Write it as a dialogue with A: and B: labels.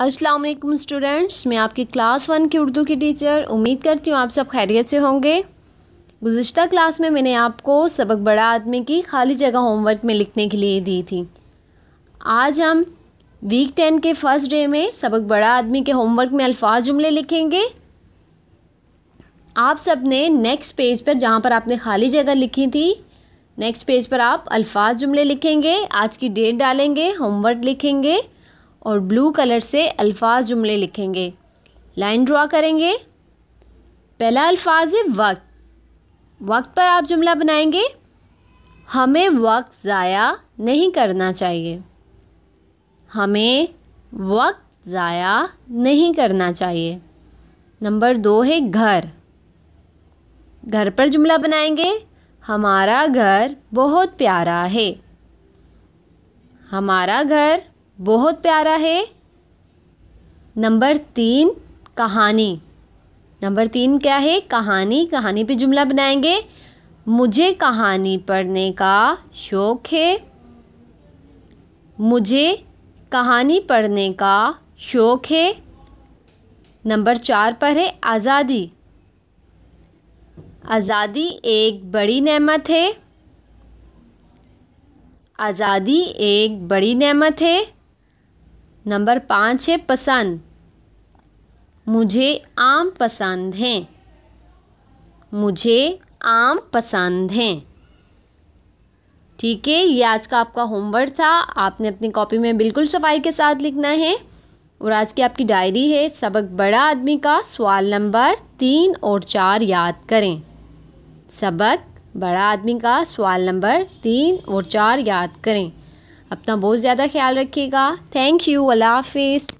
A: अस्सलाम वालेकुम स्टूडेंट्स मैं आपकी क्लास वन की उर्दू की टीचर उम्मीद करती हूँ आप सब खैरियत से होंगे गुज्तर क्लास में मैंने आपको सबक बड़ा आदमी की खाली जगह होमवर्क में लिखने के लिए दी थी आज हम वीक टेन के फर्स्ट डे में सबक बड़ा आदमी के होमवर्क में अल्फाज जुमले लिखेंगे आप सब ने नेक्स्ट पेज पर जहाँ पर आपने खाली जगह लिखी थी नेक्स्ट पेज पर आप अल्फाज जुमले लिखेंगे आज की डेट डालेंगे होमवर्क लिखेंगे और ब्लू कलर से अल्फाज जुमले लिखेंगे लाइन ड्रा करेंगे पहला अल्फाज है वक्त वक्त पर आप जुमला बनाएंगे हमें वक्त ज़ाया नहीं करना चाहिए हमें वक्त ज़ाया नहीं करना चाहिए नंबर दो है घर घर पर जुमला बनाएंगे हमारा घर बहुत प्यारा है हमारा घर बहुत प्यारा है नंबर तीन कहानी नंबर तीन क्या है कहानी कहानी पे जुमला बनाएंगे मुझे कहानी पढ़ने का शौक है मुझे कहानी पढ़ने का शौक है नंबर चार पर है आज़ादी आज़ादी एक बड़ी नेमत है आज़ादी एक बड़ी नेमत है नंबर पाँच है पसंद मुझे आम पसंद हैं मुझे आम पसंद हैं ठीक है ये आज का आपका होमवर्क था आपने अपनी कॉपी में बिल्कुल सफाई के साथ लिखना है और आज की आपकी डायरी है सबक बड़ा आदमी का सवाल नंबर तीन और चार याद करें सबक बड़ा आदमी का सवाल नंबर तीन और चार याद करें अपना बहुत ज़्यादा ख्याल रखिएगा थैंक यू अल्लाह हाफिज़